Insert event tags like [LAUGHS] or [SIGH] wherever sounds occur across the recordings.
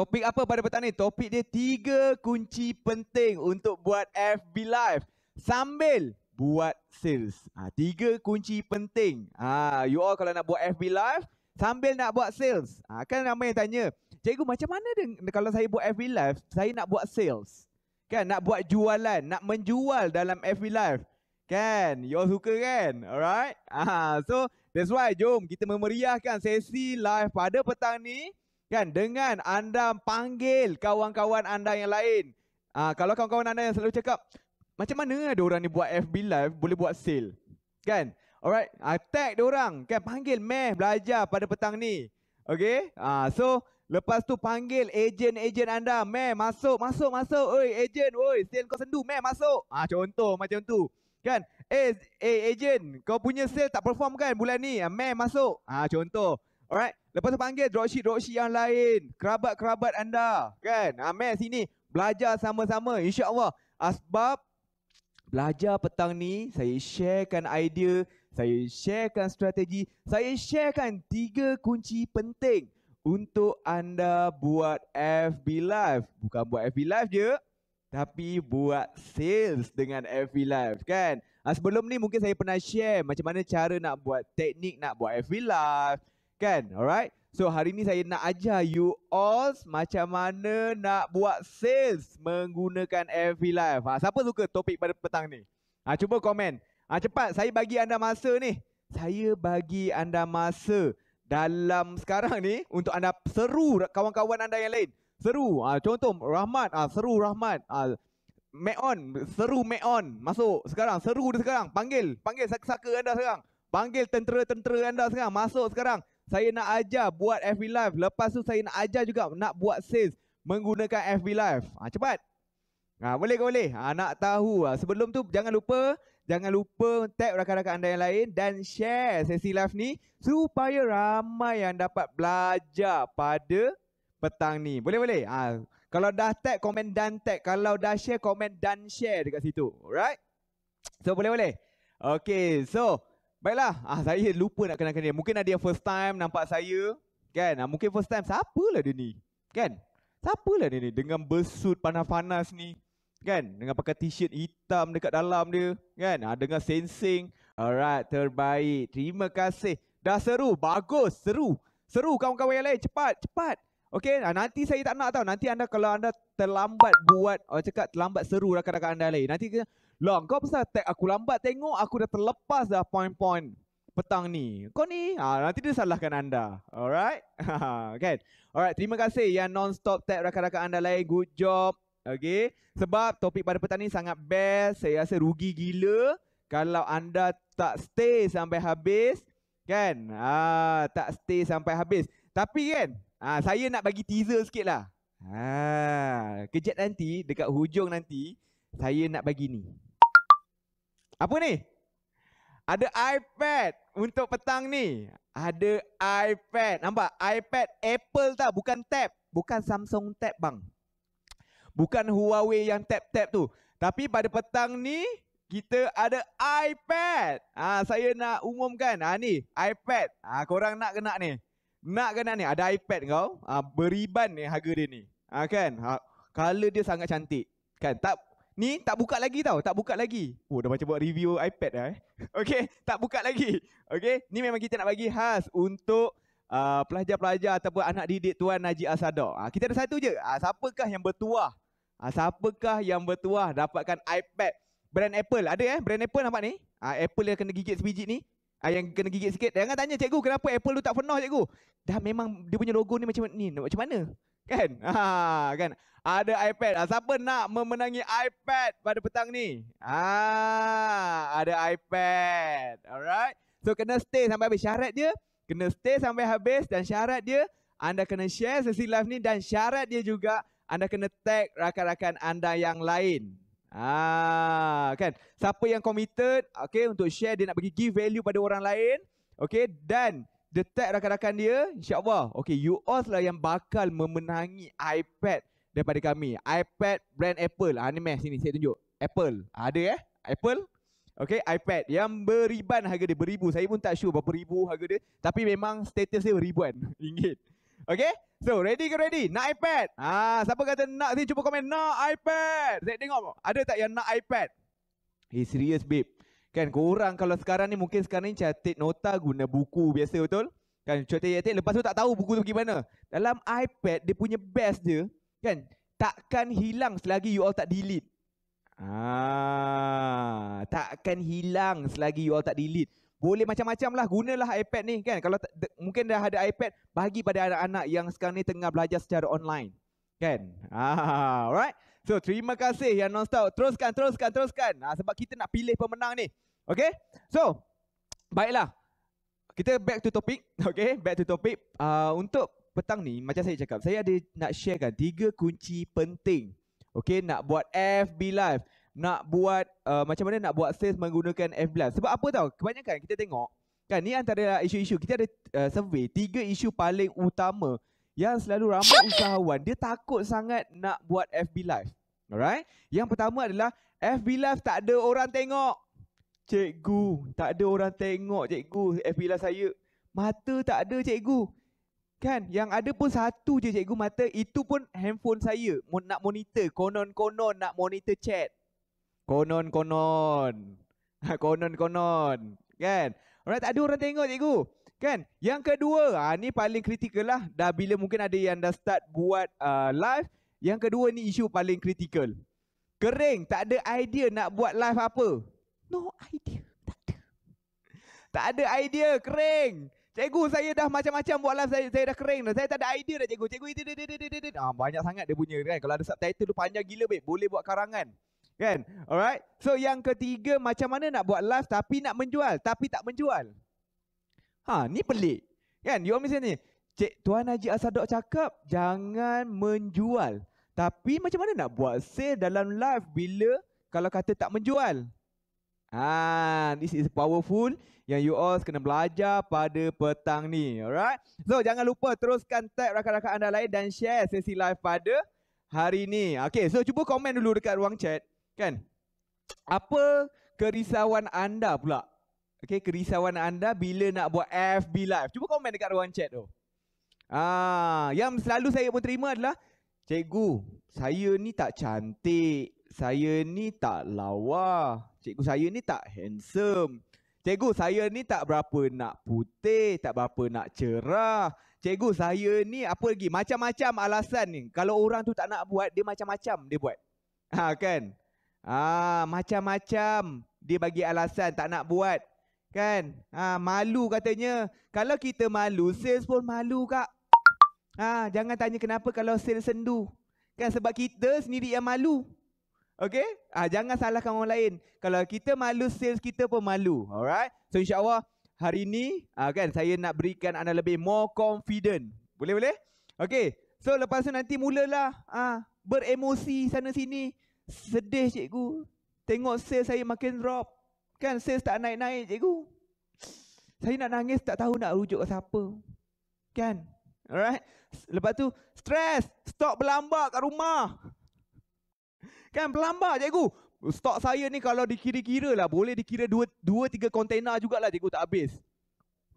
Topik apa pada petang ni? Topik dia tiga kunci penting untuk buat FB Live sambil buat sales. Ha, tiga kunci penting. Ha, you all kalau nak buat FB Live sambil nak buat sales. Ha, kan ramai yang tanya, Cikgu macam mana deng- kalau saya buat FB Live, saya nak buat sales? Kan, nak buat jualan, nak menjual dalam FB Live. Kan, you all suka kan? Alright? Ha, so, that's why jom kita memeriahkan sesi live pada petang ni kan dengan anda panggil kawan-kawan anda yang lain ah kalau kawan-kawan anda yang selalu cakap macam mana ada orang ni buat FB live boleh buat sale kan alright i tag dia orang kan panggil meh belajar pada petang ni okey ah so lepas tu panggil ejen-ejen anda meh masuk masuk masuk oi ejen oi sale kau sendu meh masuk ah contoh macam tu kan eh eh ejen kau punya sale tak perform kan bulan ni uh, meh masuk ah contoh alright Lepas tu panggil dropship-dropship yang lain. Kerabat-kerabat anda. Kan? Amir ah, sini. Belajar sama-sama. InsyaAllah. asbab ah, belajar petang ni, saya sharekan idea. Saya sharekan strategi. Saya sharekan tiga kunci penting untuk anda buat FB Live. Bukan buat FB Live je. Tapi buat sales dengan FB Live kan. Ah, sebelum ni mungkin saya pernah share macam mana cara nak buat teknik nak buat FB Live. Kan? Alright? So hari ni saya nak ajar you all macam mana nak buat sales menggunakan FB Live. Ha, siapa suka topik pada petang ni? Ha, cuba komen. Ha, cepat, saya bagi anda masa ni. Saya bagi anda masa dalam sekarang ni untuk anda seru kawan-kawan anda yang lain. Seru. Ha, contoh, Rahmat. Ha, seru Rahmat. Ha, Make on. Seru make on. Masuk sekarang. Seru dia sekarang. Panggil. Panggil saka anda sekarang. Panggil tentera-tentera anda sekarang. Masuk sekarang saya nak ajar buat FB Live. Lepas tu saya nak ajar juga nak buat sales menggunakan FB Live. Ha, cepat. Ha, boleh ke boleh? Ha, nak tahu. Ha, sebelum tu jangan lupa Jangan lupa tag rakan-rakan anda yang lain dan share sesi live ni supaya ramai yang dapat belajar pada petang ni. Boleh boleh. Ha, kalau dah tag komen dan tag, kalau dah share komen dan share dekat situ. Alright? So boleh boleh. Okay, so Baiklah, ah [LAUGHS] saya lupa nak kenalkan dia. Mungkin ada yang first time nampak saya, kan? Ah, mungkin first time, siapalah dia ni? Kan? Siapalah dia ni dengan bersuit panas-panas ni? Kan? Dengan pakai t-shirt hitam dekat dalam dia, kan? Ah, dengan sensing. Alright, terbaik. Terima kasih. Dah seru, bagus, seru. Seru kawan-kawan yang lain, cepat, cepat. Okay, ah, nanti saya tak nak tahu. Nanti anda kalau anda terlambat buat, orang cakap terlambat seru rakan-rakan anda lain. Nanti lah kau pasal tag aku lambat tengok aku dah terlepas dah point-point petang ni. Kau ni, ha, nanti dia salahkan anda. Alright? okay. [LAUGHS] Alright, terima kasih yang non-stop tag rakan-rakan anda lain. Good job. Okay. Sebab topik pada petang ni sangat best. Saya rasa rugi gila kalau anda tak stay sampai habis. Kan? Ah, tak stay sampai habis. Tapi kan, ah, saya nak bagi teaser sikit lah. Ah, kejap nanti, dekat hujung nanti, saya nak bagi ni. Apa ni? Ada iPad untuk petang ni. Ada iPad. Nampak? iPad Apple tak? Bukan tab. Bukan Samsung tab bang. Bukan Huawei yang tab-tab tu. Tapi pada petang ni, kita ada iPad. Ha, saya nak umumkan. Ha, ni, iPad. Ha, korang nak kena ni? Nak kena ni? Ada iPad kau. Ha, beriban ni harga dia ni. Ha, kan? Ha, color dia sangat cantik. Kan? Tak, Ni tak buka lagi tau, tak buka lagi. Oh dah macam buat review iPad dah eh. [LAUGHS] Okay, tak buka lagi. Okay, ni memang kita nak bagi khas untuk uh, pelajar-pelajar ataupun anak didik Tuan Najib Asadok. Uh, ah, kita ada satu je, uh, siapakah yang bertuah? Uh, siapakah yang bertuah dapatkan iPad brand Apple? Ada eh, brand Apple nampak ni? Uh, Apple yang kena gigit sebiji ni. Uh, yang kena gigit sikit. Jangan tanya cikgu kenapa Apple tu tak pernah cikgu. Dah memang dia punya logo ni macam ni, macam mana? Kan? [LAUGHS] Ha, kan? Ada iPad. Ha, siapa nak memenangi iPad pada petang ni? Ha, ada iPad. Alright. So kena stay sampai habis syarat dia. Kena stay sampai habis dan syarat dia anda kena share sesi live ni dan syarat dia juga anda kena tag rakan-rakan anda yang lain. Ah, kan? Siapa yang committed okay, untuk share dia nak bagi give value pada orang lain. Okay, dan the tag rakan-rakan dia insyaallah okay, you all lah yang bakal memenangi iPad daripada kami iPad brand Apple ha ni meh sini saya tunjuk Apple ha, ada eh Apple Okay, iPad yang beriban harga dia beribu. Saya pun tak sure berapa ribu harga dia. Tapi memang status dia beribuan. [LAUGHS] ringgit. Okay, so ready ke ready? Nak iPad? Ha, siapa kata nak sini cuba komen. Nak iPad? Saya tengok ada tak yang nak iPad? Hey, serious babe. Kan korang kalau sekarang ni mungkin sekarang ni catit nota guna buku biasa betul? Kan catit catit lepas tu tak tahu buku tu pergi mana. Dalam iPad dia punya best dia kan takkan hilang selagi you all tak delete. Ah, takkan hilang selagi you all tak delete. Boleh macam-macam lah gunalah iPad ni kan. Kalau t- mungkin dah ada iPad bagi pada anak-anak yang sekarang ni tengah belajar secara online. Kan? Ah, alright. So terima kasih yang non-stop. Teruskan, teruskan, teruskan. Ha, sebab kita nak pilih pemenang ni. Okay? So, baiklah. Kita back to topic. [LAUGHS] Okay? Back to topic. Uh, untuk petang ni, macam saya cakap, saya ada nak sharekan tiga kunci penting. Okay? Nak buat FB Live. Nak buat, uh, macam mana nak buat sales menggunakan FB Live. Sebab apa tahu? Kebanyakan kita tengok, kan? Ni antara isu-isu. Kita ada uh, survey. Tiga isu paling utama yang selalu ramai usahawan dia takut sangat nak buat FB live. Alright? Yang pertama adalah FB live tak ada orang tengok. Cikgu, tak ada orang tengok cikgu FB live saya. Mata tak ada cikgu. Kan? Yang ada pun satu je cikgu mata, itu pun handphone saya nak monitor. Konon-konon nak monitor chat. Konon-konon. [LAUGHS] Konon-konon. Kan? Alright, tak ada orang tengok cikgu. Kan? Yang kedua, ha, ni paling kritikal lah. Dah bila mungkin ada yang dah start buat uh, live. Yang kedua ni isu paling kritikal. Kering, tak ada idea nak buat live apa. No idea, tak ada. Tak ada idea, kering. Cikgu saya dah macam-macam buat live saya, saya dah kering dah. Saya tak ada idea dah cikgu. Cikgu itu, itu, itu, itu, Ah, banyak sangat dia punya kan. Kalau ada subtitle tu panjang gila babe. Boleh buat karangan. Kan? Alright. So yang ketiga macam mana nak buat live tapi nak menjual. Tapi tak menjual. Ha, ni pelik. Kan? You understand ni? Cik Tuan Haji Asadok cakap, jangan menjual. Tapi macam mana nak buat sale dalam live bila kalau kata tak menjual? Ha, this is powerful yang you all kena belajar pada petang ni. Alright? So, jangan lupa teruskan tag rakan-rakan anda lain dan share sesi live pada hari ni. Okay, so cuba komen dulu dekat ruang chat. Kan? Apa kerisauan anda pula Okay, kerisauan anda bila nak buat FB Live. Cuba komen dekat ruang chat tu. Ah, yang selalu saya pun terima adalah, Cikgu, saya ni tak cantik. Saya ni tak lawa. Cikgu, saya ni tak handsome. Cikgu, saya ni tak berapa nak putih, tak berapa nak cerah. Cikgu, saya ni apa lagi? Macam-macam alasan ni. Kalau orang tu tak nak buat, dia macam-macam dia buat. Ha, kan? Ah, macam-macam dia bagi alasan tak nak buat. Kan? Ha, malu katanya. Kalau kita malu, sales pun malu kak. Ha, jangan tanya kenapa kalau sales sendu. Kan sebab kita sendiri yang malu. Okay? Ha, jangan salahkan orang lain. Kalau kita malu, sales kita pun malu. Alright? So insyaAllah hari ini, ha, kan, saya nak berikan anda lebih more confident. Boleh-boleh? Okay. So lepas tu nanti mulalah ha, beremosi sana sini. Sedih cikgu. Tengok sales saya makin drop. Kan sales tak naik-naik cikgu. Saya nak nangis tak tahu nak rujuk ke siapa. Kan? Alright. Lepas tu stres, stok berlambak kat rumah. Kan berlambak cikgu. Stok saya ni kalau dikira-kira lah boleh dikira 2 3 kontena jugalah cikgu tak habis.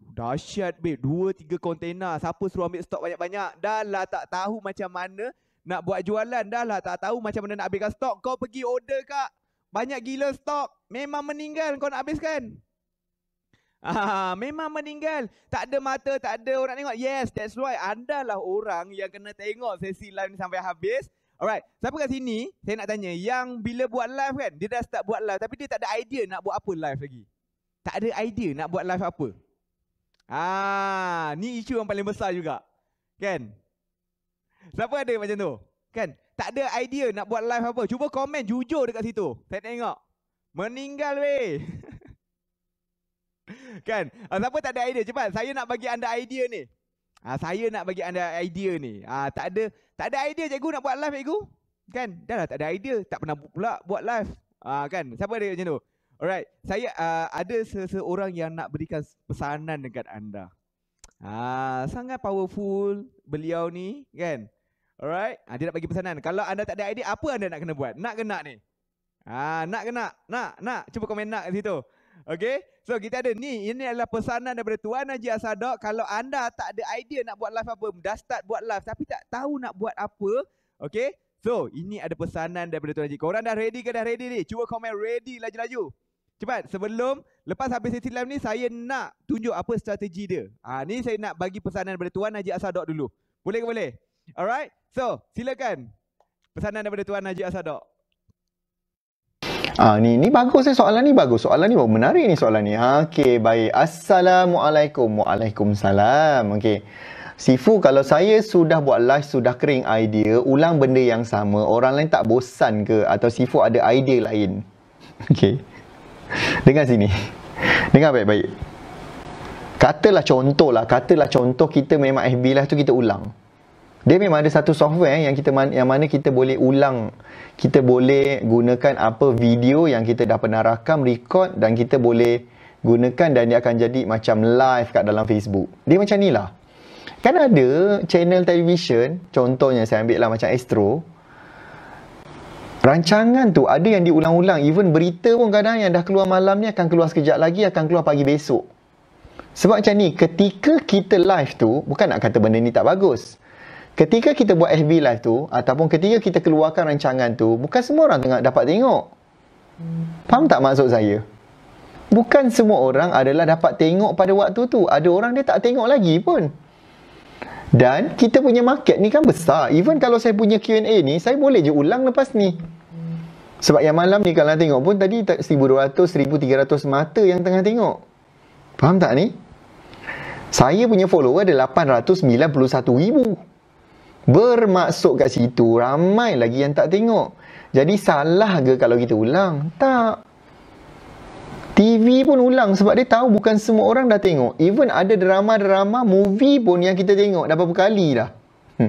Dahsyat babe, 2 3 kontena. Siapa suruh ambil stok banyak-banyak? Dah lah tak tahu macam mana nak buat jualan. dah lah tak tahu macam mana nak ambilkan stok. Kau pergi order kak. Banyak gila stok. Memang meninggal kau nak habiskan. Ah, memang meninggal. Tak ada mata, tak ada orang tengok. Yes, that's why anda lah orang yang kena tengok sesi live ni sampai habis. Alright, siapa kat sini? Saya nak tanya, yang bila buat live kan, dia dah start buat live tapi dia tak ada idea nak buat apa live lagi. Tak ada idea nak buat live apa. Ah, ni isu yang paling besar juga. Kan? Siapa ada macam tu? Kan? Tak ada idea nak buat live apa. Cuba komen jujur dekat situ. Saya tengok. Meninggal weh. [LAUGHS] kan? Ah, siapa tak ada idea? Cepat. Saya nak bagi anda idea ni. Ah, saya nak bagi anda idea ni. Ah, tak ada tak ada idea cikgu nak buat live cikgu? Kan? Dah lah tak ada idea. Tak pernah pula buat live. Ah, kan? Siapa ada macam tu? Alright. Saya ah, ada seseorang yang nak berikan pesanan dekat anda. Ah, sangat powerful beliau ni kan. Alright. Ha, dia nak bagi pesanan. Kalau anda tak ada idea, apa anda nak kena buat? Nak ke nak ni? Ha, nak ke nak? Nak, nak. Cuba komen nak kat situ. Okay. So kita ada ni. Ini adalah pesanan daripada Tuan Haji Asadok. Kalau anda tak ada idea nak buat live apa, dah start buat live tapi tak tahu nak buat apa. Okay. So ini ada pesanan daripada Tuan Haji. Korang dah ready ke dah ready ni? Cuba komen ready laju-laju. Cepat sebelum lepas habis sesi live ni saya nak tunjuk apa strategi dia. ha, ni saya nak bagi pesanan daripada Tuan Haji Asadok dulu. Boleh ke boleh? Alright. So, silakan. Pesanan daripada Tuan Haji Asadok. Ah ni ni bagus eh soalan ni bagus. Soalan ni menarik ni soalan ni. Ha okey baik. Assalamualaikum. Waalaikumsalam. Okey. Sifu kalau saya sudah buat live sudah kering idea ulang benda yang sama orang lain tak bosan ke atau Sifu ada idea lain. [LAUGHS] Okey. Dengar sini. Dengar baik-baik. Katalah contohlah, katalah contoh kita memang FB live tu kita ulang dia memang ada satu software eh, yang kita yang mana kita boleh ulang kita boleh gunakan apa video yang kita dah pernah rakam record dan kita boleh gunakan dan dia akan jadi macam live kat dalam Facebook dia macam ni lah kan ada channel television contohnya saya ambil lah macam Astro Rancangan tu ada yang diulang-ulang. Even berita pun kadang yang dah keluar malam ni akan keluar sekejap lagi, akan keluar pagi besok. Sebab macam ni, ketika kita live tu, bukan nak kata benda ni tak bagus ketika kita buat FB live tu ataupun ketika kita keluarkan rancangan tu bukan semua orang tengah dapat tengok faham tak maksud saya bukan semua orang adalah dapat tengok pada waktu tu ada orang dia tak tengok lagi pun dan kita punya market ni kan besar even kalau saya punya Q&A ni saya boleh je ulang lepas ni sebab yang malam ni kalau tengok pun tadi 1200 1300 mata yang tengah tengok faham tak ni saya punya follower ada 891 ribu bermaksud kat situ ramai lagi yang tak tengok jadi salah ke kalau kita ulang tak TV pun ulang sebab dia tahu bukan semua orang dah tengok even ada drama-drama movie pun yang kita tengok dah berapa kali dah [LAUGHS]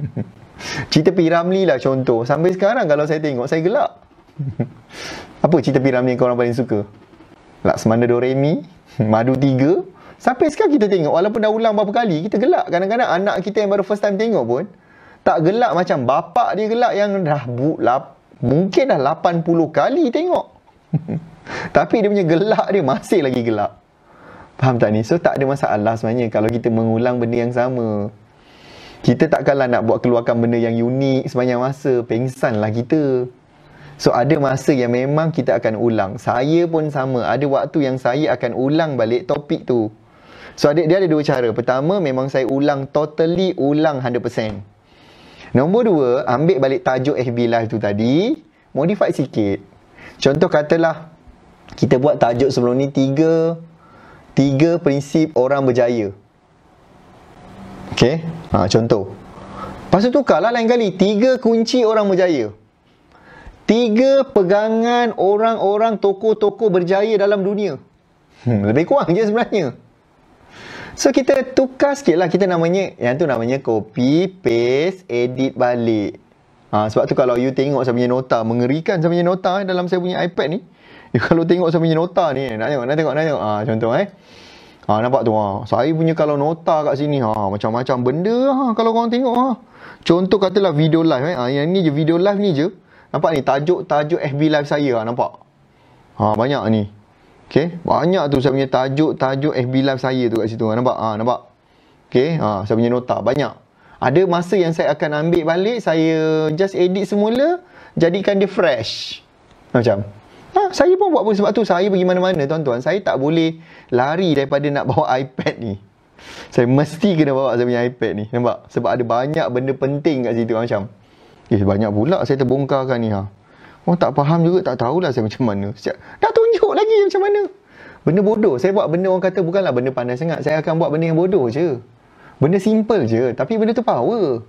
cerita piramli lah contoh sampai sekarang kalau saya tengok saya gelak [LAUGHS] apa cerita piramli yang korang paling suka Laksmana Doremi [LAUGHS] Madu Tiga Sampai sekarang kita tengok Walaupun dah ulang berapa kali Kita gelak Kadang-kadang anak kita yang baru first time tengok pun tak gelak macam bapak dia gelak yang dah bu, lap, mungkin dah 80 kali tengok. [LAUGHS] Tapi dia punya gelak dia masih lagi gelak. Faham tak ni? So tak ada masalah sebenarnya kalau kita mengulang benda yang sama. Kita takkanlah nak buat keluarkan benda yang unik sepanjang masa. pengsan Pengsanlah kita. So ada masa yang memang kita akan ulang. Saya pun sama. Ada waktu yang saya akan ulang balik topik tu. So dia ada dua cara. Pertama memang saya ulang totally ulang 100%. Nombor dua, ambil balik tajuk FB Live tu tadi, modify sikit. Contoh katalah, kita buat tajuk sebelum ni tiga, tiga prinsip orang berjaya. Okay, ha, contoh. Lepas tu tukarlah lain kali, tiga kunci orang berjaya. Tiga pegangan orang-orang tokoh-tokoh berjaya dalam dunia. Hmm, lebih kurang je sebenarnya. So kita tukar sikit lah kita namanya Yang tu namanya copy, paste, edit balik ha, Sebab tu kalau you tengok saya punya nota Mengerikan saya punya nota eh, dalam saya punya iPad ni you [LAUGHS] Kalau tengok saya punya nota ni Nak tengok, nak tengok, nak tengok ha, Contoh eh ha, Nampak tu ha. Saya punya kalau nota kat sini ha, Macam-macam benda ha, kalau korang tengok ha. Contoh katalah video live eh. Ha, yang ni je video live ni je Nampak ni tajuk-tajuk FB live saya ha, Nampak ha, Banyak ni Okay. Banyak tu saya punya tajuk-tajuk FB Live saya tu kat situ. Nampak? Ha, nampak? Okay. Ha, saya punya nota. Banyak. Ada masa yang saya akan ambil balik, saya just edit semula, jadikan dia fresh. Macam. Ha, saya pun buat pun sebab tu. Saya pergi mana-mana, tuan-tuan. Saya tak boleh lari daripada nak bawa [LAUGHS] iPad ni. Saya mesti kena bawa saya punya iPad ni. Nampak? Sebab ada banyak benda penting kat situ. Macam. Eh, banyak pula saya terbongkarkan ni. Ha. Orang tak faham juga, tak tahulah saya macam mana. Saya, dah tunjuk lagi macam mana. Benda bodoh. Saya buat benda orang kata bukanlah benda pandai sangat. Saya akan buat benda yang bodoh je. Benda simple je. Tapi benda tu power.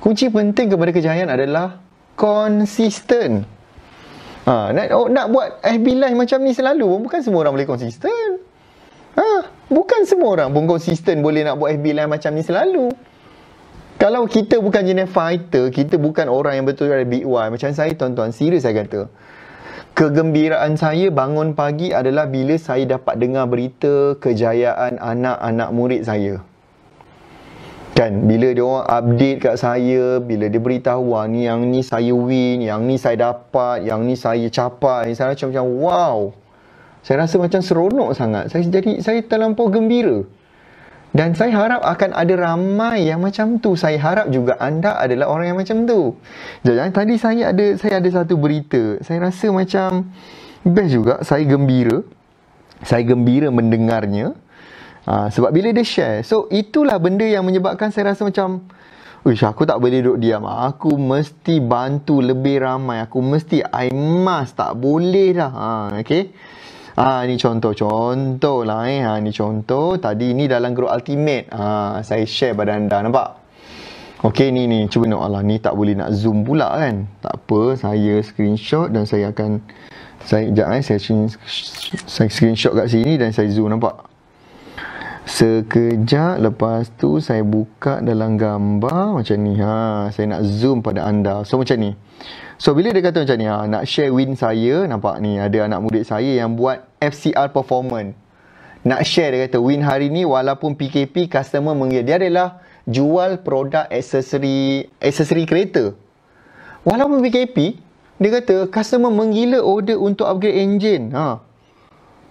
Kunci penting kepada kejayaan adalah konsisten. Ha, nak, oh, nak buat FB live macam ni selalu pun bukan semua orang boleh konsisten. Ha, bukan semua orang pun konsisten boleh nak buat FB live macam ni selalu. Kalau kita bukan jenis fighter, kita bukan orang yang betul-betul ada big why. Macam saya, tuan-tuan, serius saya kata. Kegembiraan saya bangun pagi adalah bila saya dapat dengar berita kejayaan anak-anak murid saya. Kan, bila dia orang update kat saya, bila dia beritahu, wah ni yang ni saya win, yang ni saya dapat, yang ni saya capai. Saya rasa macam, wow. Saya rasa macam seronok sangat. Saya jadi, saya terlampau gembira. Dan saya harap akan ada ramai yang macam tu. Saya harap juga anda adalah orang yang macam tu. Jangan eh, tadi saya ada saya ada satu berita. Saya rasa macam best juga. Saya gembira. Saya gembira mendengarnya. Ha, sebab bila dia share. So itulah benda yang menyebabkan saya rasa macam Uish, aku tak boleh duduk diam. Aku mesti bantu lebih ramai. Aku mesti, I must. Tak boleh dah. Ha, ah, okay. Ha, ini contoh, contoh lah eh. Ha, ini contoh, tadi ni dalam grup ultimate. Ha, saya share pada anda, nampak? Okey, ni ni, cuba nak Allah ni tak boleh nak zoom pula kan. Tak apa, saya screenshot dan saya akan saya jap eh, saya, saya screenshot kat sini dan saya zoom nampak. Sekejap lepas tu saya buka dalam gambar macam ni. Ha, saya nak zoom pada anda. So macam ni. So bila dia kata macam ni, ha, nak share win saya nampak ni ada anak murid saya yang buat FCR performance. Nak share dia kata win hari ni walaupun PKP customer mengira dia adalah jual produk aksesori aksesori kereta. Walaupun PKP, dia kata customer menggila order untuk upgrade engine. Ha,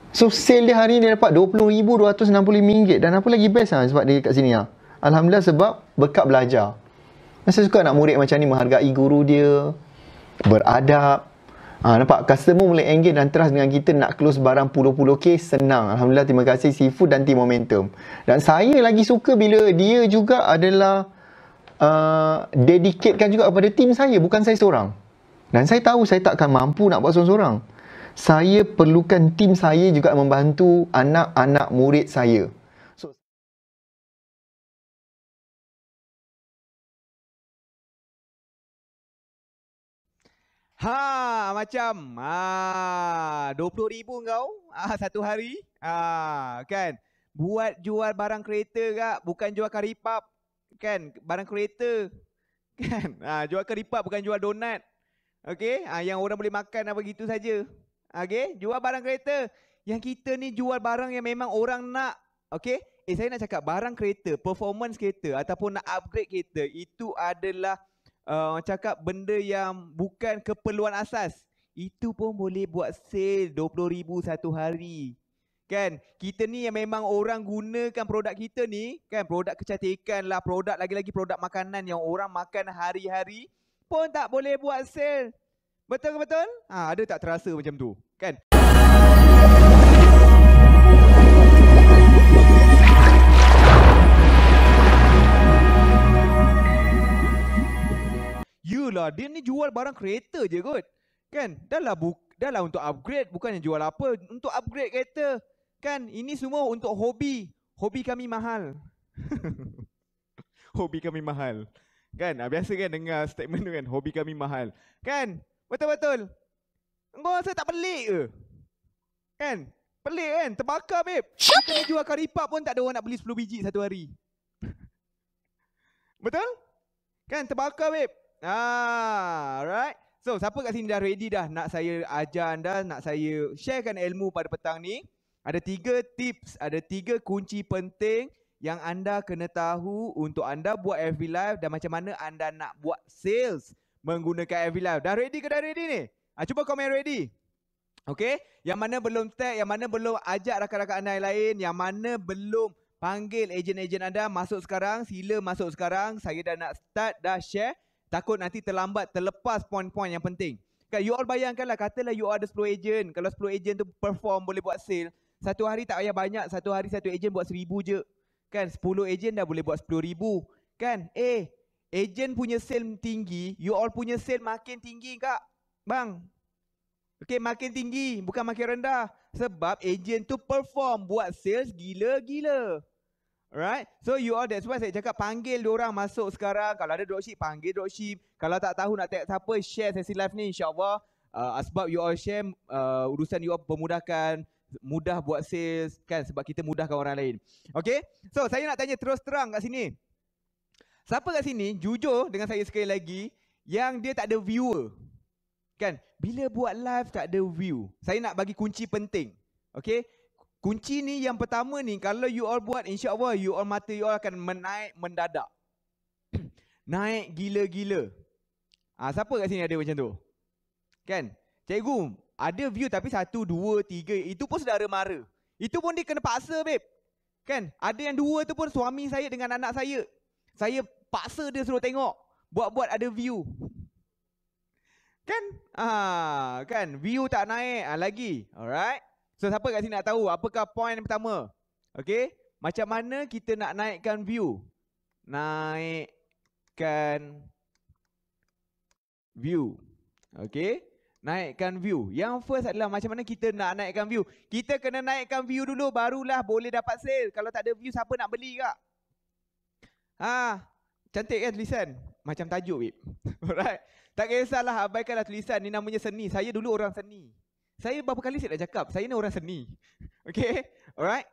So sale dia hari ni dia dapat RM20,265 dan apa lagi best lah sebab dia kat sini lah. Alhamdulillah sebab bekap belajar. Dan saya suka nak murid macam ni menghargai guru dia, beradab. Ha, nampak customer mulai engage dan trust dengan kita nak close barang puluh-puluh k senang. Alhamdulillah terima kasih sifu dan team momentum. Dan saya lagi suka bila dia juga adalah uh, dedicatekan juga kepada team saya bukan saya seorang. Dan saya tahu saya takkan mampu nak buat seorang-seorang saya perlukan tim saya juga membantu anak-anak murid saya. Ha, macam ha 20,000 kau ah ha, satu hari ha, kan buat jual barang kereta gak bukan jual karipap kan barang kereta [LAUGHS] kan ha, jual karipap bukan jual donat okey ha, yang orang boleh makan apa gitu saja Okay. Jual barang kereta. Yang kita ni jual barang yang memang orang nak. Okay. Eh saya nak cakap barang kereta. Performance kereta. Ataupun nak upgrade kereta. Itu adalah. Uh, cakap benda yang bukan keperluan asas. Itu pun boleh buat sale RM20,000 satu hari. Kan? Kita ni yang memang orang gunakan produk kita ni. Kan? Produk kecantikan lah. Produk lagi-lagi produk makanan yang orang makan hari-hari. Pun tak boleh buat sale. Betul ke betul? Ha, ada tak terasa macam tu? Kan? Yelah, dia ni jual barang kereta je kot. Kan? Dah lah, bu- dah lah untuk upgrade. Bukan yang jual apa. Untuk upgrade kereta. Kan? Ini semua untuk hobi. Hobi kami mahal. [LAUGHS] hobi kami mahal. Kan? Ha, biasa kan dengar statement tu kan? Hobi kami mahal. Kan? Betul-betul. Engkau rasa tak pelik ke? Kan? Pelik kan? Terbakar, babe. Kena jual karipap pun tak ada orang nak beli 10 biji satu hari. [LAUGHS] Betul? Kan? Terbakar, babe. Ah, alright. So, siapa kat sini dah ready dah nak saya ajar anda, nak saya sharekan ilmu pada petang ni. Ada tiga tips, ada tiga kunci penting yang anda kena tahu untuk anda buat FB Live dan macam mana anda nak buat sales menggunakan Every Life. Dah ready ke dah ready ni? Ha, cuba komen ready. Okay. Yang mana belum tag, yang mana belum ajak rakan-rakan anda yang lain, yang mana belum panggil ejen-ejen anda, masuk sekarang. Sila masuk sekarang. Saya dah nak start, dah share. Takut nanti terlambat, terlepas poin-poin yang penting. Kan, you all bayangkanlah, katalah you all ada 10 ejen. Kalau 10 ejen tu perform, boleh buat sale. Satu hari tak payah banyak, satu hari satu ejen buat seribu je. Kan, 10 ejen dah boleh buat 10 ribu. Kan, eh, Agent punya sale tinggi, you all punya sale makin tinggi kak. Bang. Okay, makin tinggi, bukan makin rendah. Sebab agent tu perform, buat sales gila-gila. Alright, so you all, that's why saya cakap panggil orang masuk sekarang. Kalau ada dropship, panggil dropship. Kalau tak tahu nak tag siapa, share sesi live ni insyaAllah. Uh, sebab you all share, uh, urusan you all pemudahkan mudah buat sales kan sebab kita mudahkan orang lain. Okay? So saya nak tanya terus terang kat sini. Siapa kat sini jujur dengan saya sekali lagi yang dia tak ada viewer? Kan? Bila buat live tak ada view. Saya nak bagi kunci penting. Okay? Kunci ni yang pertama ni kalau you all buat insyaAllah you all mata you all akan menaik mendadak. [CLEARS THROAT] naik gila-gila. Ah, siapa kat sini ada macam tu? Kan? Cikgu, ada view tapi satu, dua, tiga. Itu pun saudara mara. Itu pun dia kena paksa, babe. Kan? Ada yang dua tu pun suami saya dengan anak saya. Saya paksa dia suruh tengok buat-buat ada view kan ah kan view tak naik ah, lagi alright so siapa kat sini nak tahu apakah point pertama Okay? macam mana kita nak naikkan view naikkan view okay? naikkan view yang first adalah macam mana kita nak naikkan view kita kena naikkan view dulu barulah boleh dapat sale kalau tak ada view siapa nak beli kak ah Cantik kan tulisan? Macam tajuk, Bib. [LAUGHS] Alright? Tak kisahlah, abaikanlah tulisan. Ni namanya seni. Saya dulu orang seni. Saya berapa kali saya dah cakap, saya ni orang seni. [LAUGHS] Okay? Alright?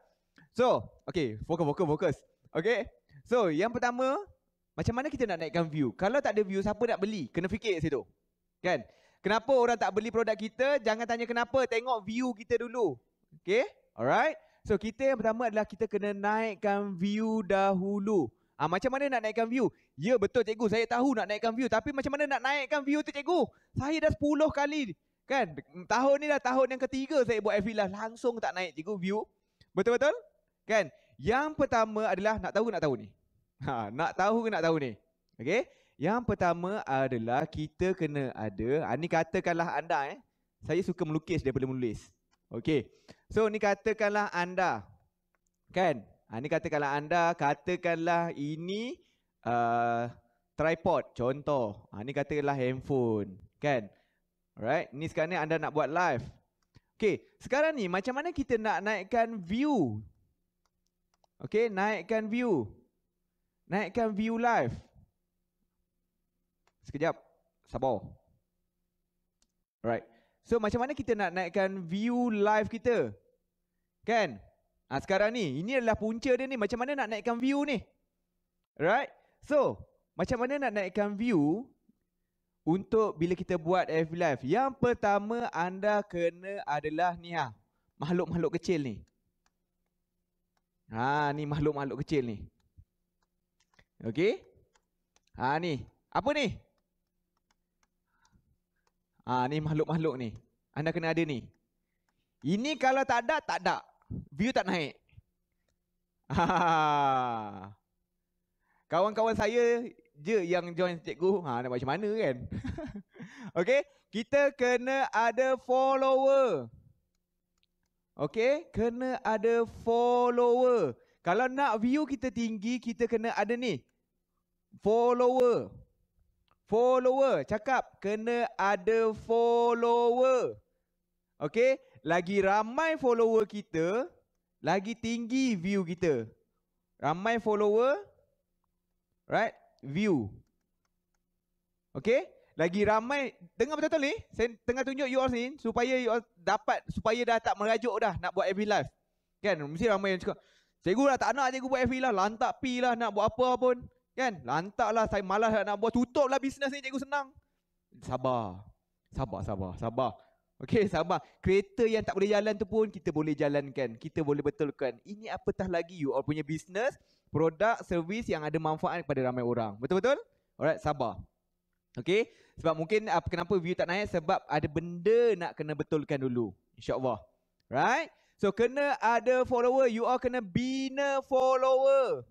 So, okay. Fokus, fokus, fokus. Okay? So, yang pertama, macam mana kita nak naikkan view? Kalau tak ada view, siapa nak beli? Kena fikir situ. Kan? Kenapa orang tak beli produk kita? Jangan tanya kenapa. Tengok view kita dulu. Okay? Alright? So, kita yang pertama adalah kita kena naikkan view dahulu. Ah macam mana nak naikkan view? Ya betul cikgu, saya tahu nak naikkan view tapi macam mana nak naikkan view tu cikgu? Saya dah 10 kali kan tahun ni dah tahun yang ketiga saya buat affiliate langsung tak naik cikgu view. Betul betul? Kan? Yang pertama adalah nak tahu nak tahu ni. Ha nak tahu ke nak tahu ni. okay Yang pertama adalah kita kena ada ha, ni katakanlah anda eh saya suka melukis daripada menulis. okay So ni katakanlah anda kan Ha, ini katakanlah anda, katakanlah ini uh, tripod, contoh. Ha, ini katakanlah handphone, kan? Alright, ini sekarang ni anda nak buat live. Okay, sekarang ni macam mana kita nak naikkan view? Okay, naikkan view. Naikkan view live. Sekejap, sabar. Alright, so macam mana kita nak naikkan view live kita? Kan? Kan? Ha, sekarang ni, ini adalah punca dia ni. Macam mana nak naikkan view ni? Right? So, macam mana nak naikkan view untuk bila kita buat F Live? Yang pertama anda kena adalah ni ha. Makhluk-makhluk kecil ni. Ha, ni makhluk-makhluk kecil ni. Okay? Ha, ni. Apa ni? Ha, ni makhluk-makhluk ni. Anda kena ada ni. Ini kalau tak ada, tak ada view tak naik. [LAUGHS] Kawan-kawan saya je yang join cikgu, ha nak macam mana kan? [LAUGHS] okay, kita kena ada follower. Okay, kena ada follower. Kalau nak view kita tinggi, kita kena ada ni. Follower. Follower, cakap. Kena ada follower. Okay, lagi ramai follower kita, lagi tinggi view kita. Ramai follower, right? View. Okay? Lagi ramai, dengar betul-betul ni? Saya tengah tunjuk you all ni supaya you all dapat, supaya dah tak merajuk dah nak buat every live. Kan? Mesti ramai yang cakap, cikgu lah tak nak cikgu buat every live, lantak pi lah nak buat apa pun. Kan? Lantak lah, saya malas nak buat, tutup lah bisnes ni cikgu senang. Sabar. Sabar, sabar, sabar. Okey, sabar. Kereta yang tak boleh jalan tu pun kita boleh jalankan. Kita boleh betulkan. Ini apatah lagi you all punya business, produk, servis yang ada manfaat kepada ramai orang. Betul-betul? Alright, sabar. Okey, sebab mungkin apa ah, kenapa view tak naik sebab ada benda nak kena betulkan dulu. InsyaAllah. Right? So, kena ada follower. You all kena bina follower.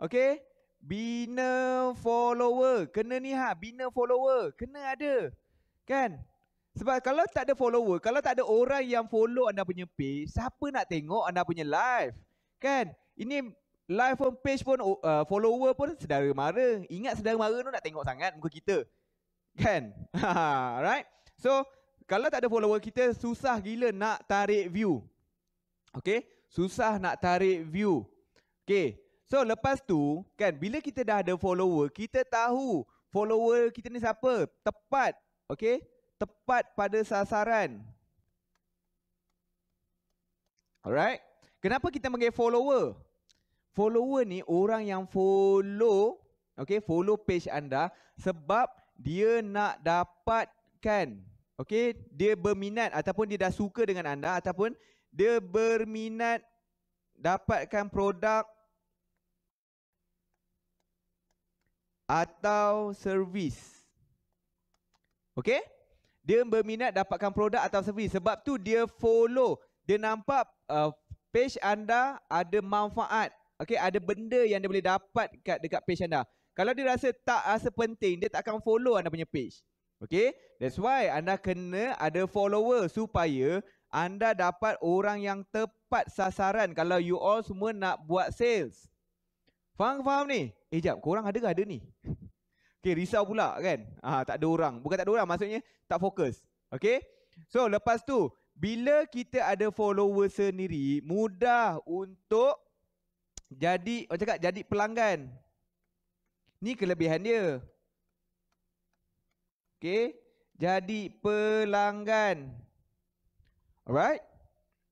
Okay? Bina follower. Kena ni ha. Bina follower. Kena ada. Kan? Sebab kalau tak ada follower, kalau tak ada orang yang follow anda punya page, siapa nak tengok anda punya live? Kan? Ini live pun, page pun, oh, uh, follower pun sedara mara. Ingat sedara mara tu nak tengok sangat muka kita. Kan? [LAUGHS] Alright? So, kalau tak ada follower kita, susah gila nak tarik view. Okay? Susah nak tarik view. Okay? So, lepas tu, kan, bila kita dah ada follower, kita tahu follower kita ni siapa. Tepat. Okay? tepat pada sasaran. Alright. Kenapa kita panggil follower? Follower ni orang yang follow, okay, follow page anda sebab dia nak dapatkan, okay, dia berminat ataupun dia dah suka dengan anda ataupun dia berminat dapatkan produk atau servis. Okay? dia berminat dapatkan produk atau servis sebab tu dia follow dia nampak uh, page anda ada manfaat Okay, ada benda yang dia boleh dapat kat dekat page anda kalau dia rasa tak rasa penting dia tak akan follow anda punya page Okay, that's why anda kena ada follower supaya anda dapat orang yang tepat sasaran kalau you all semua nak buat sales faham faham ni eh jap korang ada ke ada ni Okay, risau pula kan? Ah, tak ada orang. Bukan tak ada orang, maksudnya tak fokus. Okay? So, lepas tu, bila kita ada follower sendiri, mudah untuk jadi, orang cakap, jadi pelanggan. Ni kelebihan dia. Okay? Jadi pelanggan. Alright?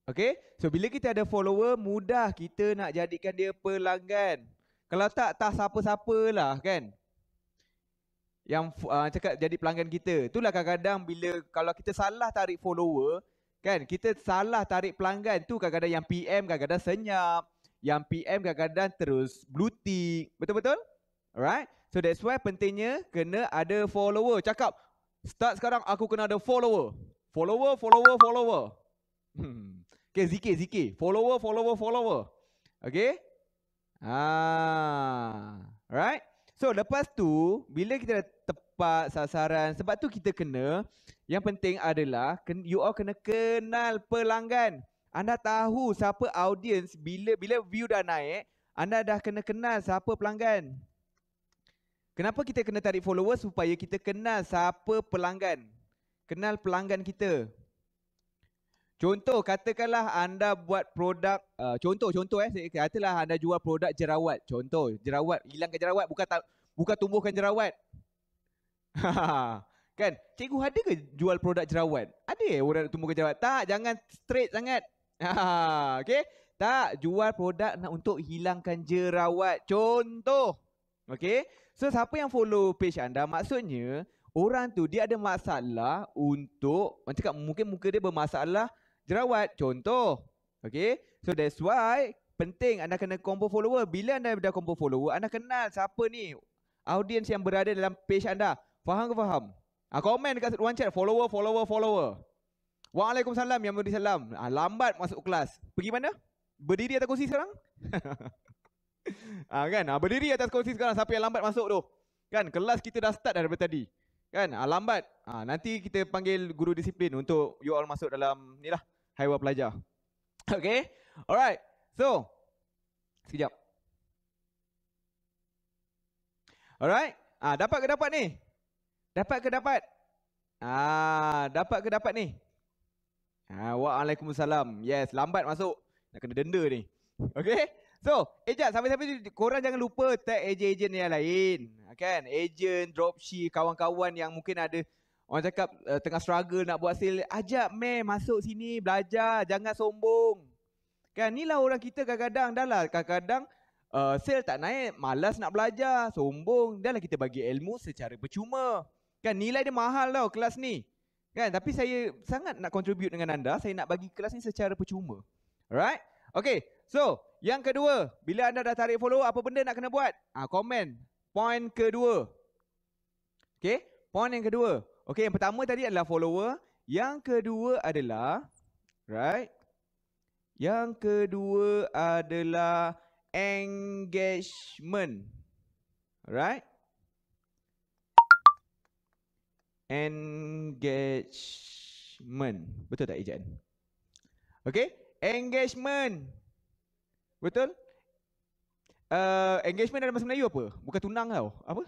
Okay? So, bila kita ada follower, mudah kita nak jadikan dia pelanggan. Kalau tak, tak siapa-siapa lah kan? yang uh, cakap jadi pelanggan kita. Itulah kadang-kadang bila kalau kita salah tarik follower, kan? Kita salah tarik pelanggan tu kadang-kadang yang PM kadang-kadang senyap, yang PM kadang-kadang terus blue Betul-betul? Alright? So that's why pentingnya kena ada follower. Cakap start sekarang aku kena ada follower. Follower, follower, follower. Hmm. Okay, zikir, zikir. Follower, follower, follower. Okay? Ah. Alright? So lepas tu, bila kita dah tepat sasaran. Sebab tu kita kena, yang penting adalah you all kena kenal pelanggan. Anda tahu siapa audience bila bila view dah naik, anda dah kena kenal siapa pelanggan. Kenapa kita kena tarik followers supaya kita kenal siapa pelanggan? Kenal pelanggan kita. Contoh katakanlah anda buat produk uh, contoh contoh eh katalah anda jual produk jerawat contoh jerawat hilangkan jerawat bukan bukan tumbuhkan jerawat [LAUGHS] kan? Cikgu ada ke jual produk jerawat? Ada eh orang nak tumbuhkan jerawat? Tak, jangan straight sangat. [LAUGHS] okay? Tak, jual produk nak untuk hilangkan jerawat. Contoh. Okay? So, siapa yang follow page anda, maksudnya orang tu dia ada masalah untuk, macam cakap mungkin muka dia bermasalah jerawat. Contoh. Okay? So, that's why penting anda kena combo follower. Bila anda dah combo follower, anda kenal siapa ni audience yang berada dalam page anda. Faham ke faham? Ah ha, komen dekat one chat follower follower follower. Waalaikumsalam yang beri salam. Ha, lambat masuk kelas. Pergi mana? Berdiri atas kursi sekarang? [LAUGHS] ah kan? Ha, berdiri atas kursi sekarang siapa yang lambat masuk tu? Kan kelas kita dah start daripada tadi. Kan? Ha, lambat. Ha, nanti kita panggil guru disiplin untuk you all masuk dalam ni lah. Haiwan pelajar. [LAUGHS] Okay? Alright. So. Sekejap. Alright. Ah dapat ke dapat ni? Dapat ke dapat? Ah, dapat ke dapat ni? Ah, waalaikumsalam. Yes, lambat masuk. Nak kena denda ni. Okay? So, ejak eh, sampai-sampai tu korang jangan lupa tag ejen-ejen yang lain. Ah, kan? Ejen, dropship, kawan-kawan yang mungkin ada orang cakap uh, tengah struggle nak buat sale, ajak ah, me masuk sini belajar, jangan sombong. Kan? ni lah orang kita kadang-kadang dah lah kadang-kadang uh, sale tak naik, malas nak belajar, sombong. Dah lah kita bagi ilmu secara percuma. Kan nilai dia mahal tau kelas ni. Kan tapi saya sangat nak contribute dengan anda, saya nak bagi kelas ni secara percuma. Alright? Okay, so yang kedua, bila anda dah tarik follow, apa benda nak kena buat? Ah, ha, komen. Point kedua. Okay, point yang kedua. Okay, yang pertama tadi adalah follower. Yang kedua adalah, right? Yang kedua adalah engagement. Alright? engagement. Betul tak ejaan? Okay. Engagement. Betul? Uh, engagement dalam bahasa Melayu apa? Bukan tunang tau. Apa?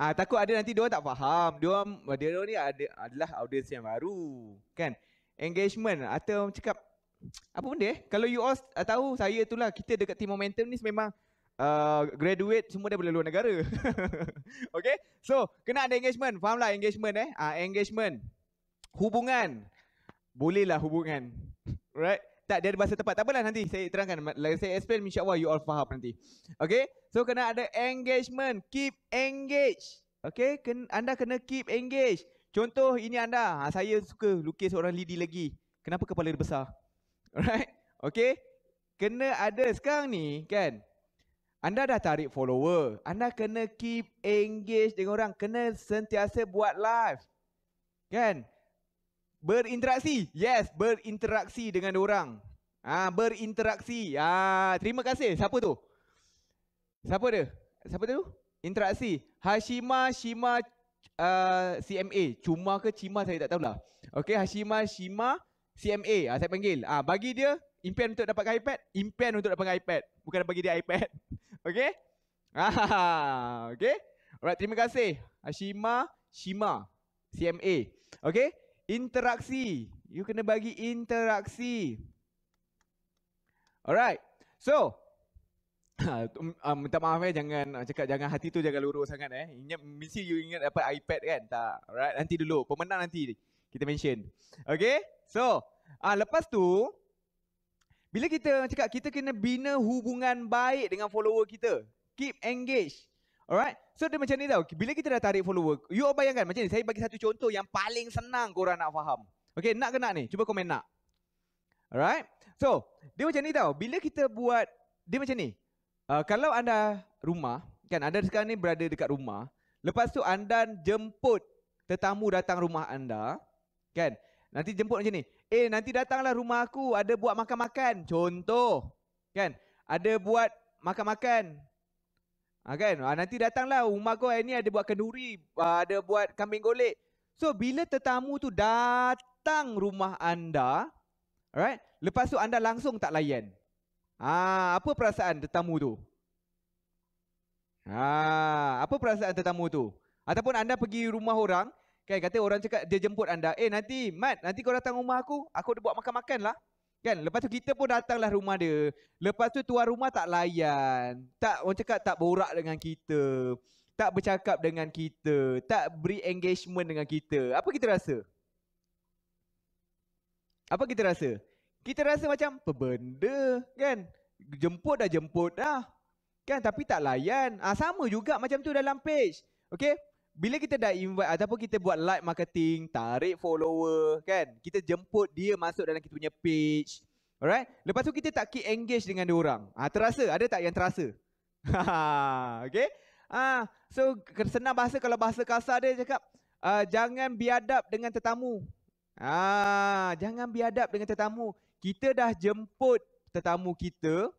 Ah, takut ada nanti dia tak faham. Dia dia ni ada adalah audiens yang baru, kan? Engagement atau cakap apa benda eh? Kalau you all tahu saya itulah kita dekat team momentum ni memang Uh, graduate semua boleh luar negara. [LAUGHS] okay? So, kena ada engagement. Faham lah engagement eh. Uh, engagement. Hubungan. Bolehlah hubungan. Right? Tak, dia ada bahasa tepat. Tak apalah nanti saya terangkan. Like saya explain, insyaAllah you all faham nanti. Okay? So, kena ada engagement. Keep engage, Okay? Kena, anda kena keep engage. Contoh ini anda. Ha, saya suka lukis orang lidi lagi. Kenapa kepala dia besar? Alright? [LAUGHS] Okay? Kena ada sekarang ni kan? Anda dah tarik follower. Anda kena keep engage dengan orang. Kena sentiasa buat live. Kan? Berinteraksi. Yes, berinteraksi dengan orang. Ah, ha, berinteraksi. Ah, ha, terima kasih. Siapa tu? Siapa dia? Siapa tu? Interaksi. Hashima Shima uh, CMA. Cuma ke Cima saya tak tahu lah. Okay, Hashima Shima CMA. ha, saya panggil. Ah, ha, bagi dia impian untuk dapatkan iPad. Impian untuk dapatkan iPad. Bukan bagi dia iPad. [LAUGHS] Okay? [LAUGHS] Ah, okay? Alright, terima kasih. Hashima, Shima. CMA. Okay? Interaksi. You kena bagi interaksi. Alright. So, [LAUGHS] um, ah, minta maaf eh, jangan cakap jangan hati tu jangan lurus sangat eh. Ingat, mesti you ingat dapat iPad kan? Tak. Alright, nanti dulu. Pemenang nanti. Kita mention. Okay? So, ah lepas tu, bila kita cakap kita kena bina hubungan baik dengan follower kita. Keep engage, Alright. So dia macam ni tau. Bila kita dah tarik follower. You all bayangkan macam ni. Saya bagi satu contoh yang paling senang korang nak faham. Okay. Nak ke nak ni? Cuba komen nak. Alright. So dia macam ni tau. Bila kita buat. Dia macam ni. Uh, kalau anda rumah. Kan anda sekarang ni berada dekat rumah. Lepas tu anda jemput tetamu datang rumah anda. Kan. Nanti jemput macam ni eh nanti datanglah rumah aku ada buat makan-makan contoh kan ada buat makan-makan ha, kan ha, nanti datanglah rumah kau hari ni ada buat kenduri ha, ada buat kambing golek so bila tetamu tu datang rumah anda alright lepas tu anda langsung tak layan ha, apa perasaan tetamu tu ha, apa perasaan tetamu tu ataupun anda pergi rumah orang Kan kata orang cakap dia jemput anda. Eh nanti Mat, nanti kau datang rumah aku, aku buat makan-makan lah. Kan? Lepas tu kita pun datanglah rumah dia. Lepas tu tuan rumah tak layan. Tak orang cakap tak borak dengan kita. Tak bercakap dengan kita. Tak beri engagement dengan kita. Apa kita rasa? Apa kita rasa? Kita rasa macam pebenda kan? Jemput dah jemput dah. Kan? Tapi tak layan. Ah ha, sama juga macam tu dalam page. Okay? bila kita dah invite ataupun kita buat like marketing, tarik follower, kan? Kita jemput dia masuk dalam kita punya page. Alright? Lepas tu kita tak keep engage dengan dia orang. ha, terasa, ada tak yang terasa? [LAUGHS] okay? ha, so senang bahasa kalau bahasa kasar dia cakap, uh, jangan biadab dengan tetamu. Ah, ha, jangan biadab dengan tetamu. Kita dah jemput tetamu kita,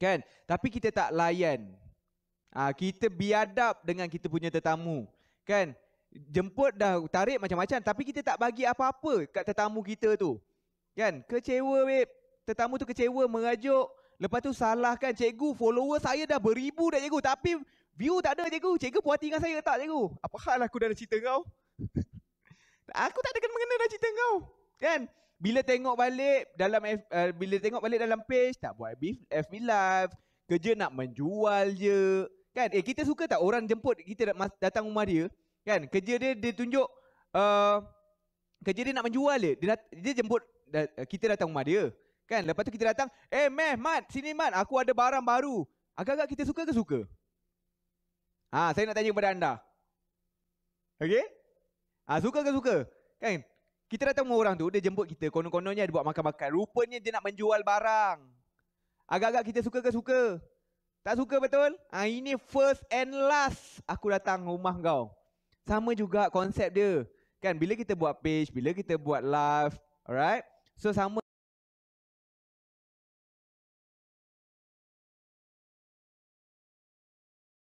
kan? Tapi kita tak layan. Ah kita biadab dengan kita punya tetamu. Kan? Jemput dah tarik macam-macam tapi kita tak bagi apa-apa kat tetamu kita tu. Kan? Kecewa weh. Tetamu tu kecewa merajuk. Lepas tu salahkan cikgu follower saya dah beribu dah cikgu tapi view tak ada cikgu. Cikgu puas hati dengan saya tak cikgu? Apa hal aku dah ada cerita kau? [LAUGHS] aku tak ada kena-mengena dah cerita kau. Kan? Bila tengok balik dalam F, uh, bila tengok balik dalam page tak buat FB live, kerja nak menjual je. Kan? Eh kita suka tak orang jemput kita datang rumah dia? Kan? Kerja dia dia tunjuk uh, kerja dia nak menjual dia. Dia, dat- dia jemput da- kita datang rumah dia. Kan? Lepas tu kita datang, "Eh meh Mat, sini Mat, aku ada barang baru." Agak-agak kita suka ke suka? Ha, saya nak tanya kepada anda. okay? Ha, suka ke suka? Kan? Kita datang rumah orang tu, dia jemput kita, konon-kononnya dia buat makan-makan. Rupanya dia nak menjual barang. Agak-agak kita suka ke suka? Tak suka betul? Ha, ini first and last aku datang rumah kau. Sama juga konsep dia. Kan bila kita buat page, bila kita buat live, alright? So sama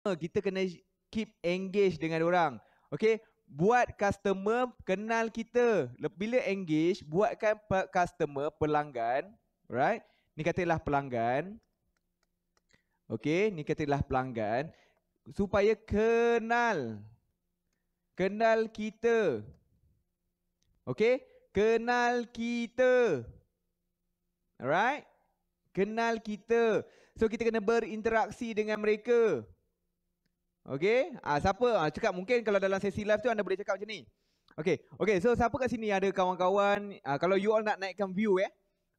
kita kena keep engage dengan orang. Okay, buat customer kenal kita. Bila engage, buatkan customer pelanggan, right? Ni katalah pelanggan, Okey, ni katalah pelanggan supaya kenal kenal kita. Okey, kenal kita. Alright? Kenal kita. So kita kena berinteraksi dengan mereka. Okey, ah siapa ah, cakap mungkin kalau dalam sesi live tu anda boleh cakap macam ni. Okey, okey so siapa kat sini ada kawan-kawan ah, kalau you all nak naikkan view eh.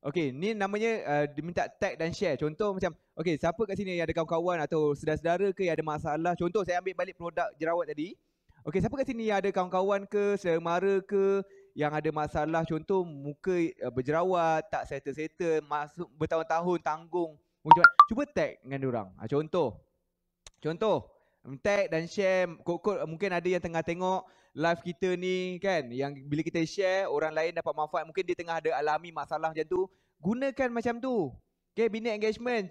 Okay, ni namanya uh, diminta tag dan share. Contoh macam, okay, siapa kat sini yang ada kawan-kawan atau saudara-saudara ke yang ada masalah. Contoh, saya ambil balik produk jerawat tadi. Okay, siapa kat sini yang ada kawan-kawan ke, saudara mara ke, yang ada masalah. Contoh, muka uh, berjerawat, tak settle-settle, masuk bertahun-tahun, tanggung. Cuba tag dengan orang. Ha, contoh. Contoh tag dan share kod-kod mungkin ada yang tengah tengok live kita ni kan yang bila kita share orang lain dapat manfaat mungkin dia tengah ada alami masalah macam tu gunakan macam tu Okay, bina engagement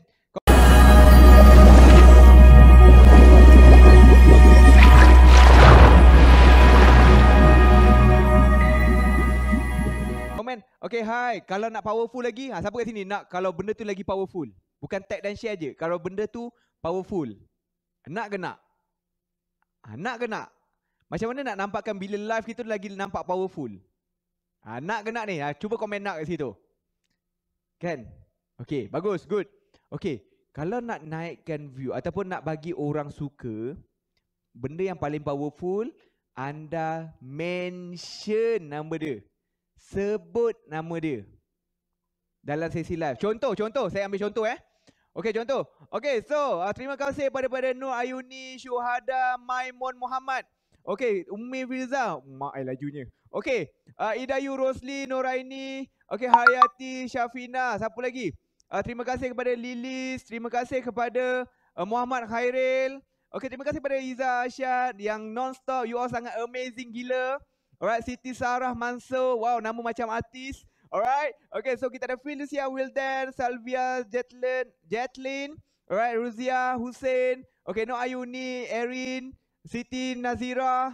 Comment, Okay, hi. Kalau nak powerful lagi, ha, siapa kat sini nak kalau benda tu lagi powerful? Bukan tag dan share je. Kalau benda tu powerful. Nak ke nak? Ha, nak ke nak? Macam mana nak nampakkan bila live kita lagi nampak powerful? Ha, nak ke nak ni? Ha, cuba komen nak kat situ. Kan? Okay, bagus. Good. Okay. Kalau nak naikkan view ataupun nak bagi orang suka, benda yang paling powerful, anda mention nama dia. Sebut nama dia. Dalam sesi live. Contoh, contoh. Saya ambil contoh eh. Okey contoh. Okey so uh, terima kasih kepada pada Nur Ayuni Syuhada Maimun Muhammad. Okey Ummi Wilza, mak ai lajunya. Okey uh, Idayu Rosli Nuraini, okey Hayati Syafina, siapa lagi? Uh, terima kasih kepada Lilis, terima kasih kepada uh, Muhammad Khairil. Okey terima kasih kepada Iza Asyad yang non-stop you all sangat amazing gila. Alright Siti Sarah Mansur, wow nama macam artis. Alright. Okay, so kita ada Felicia, Wildan, Salvia, Jetlin, Jetlin. Alright, Ruzia, Hussein. Okay, No Ayuni, Erin, Siti, Nazira.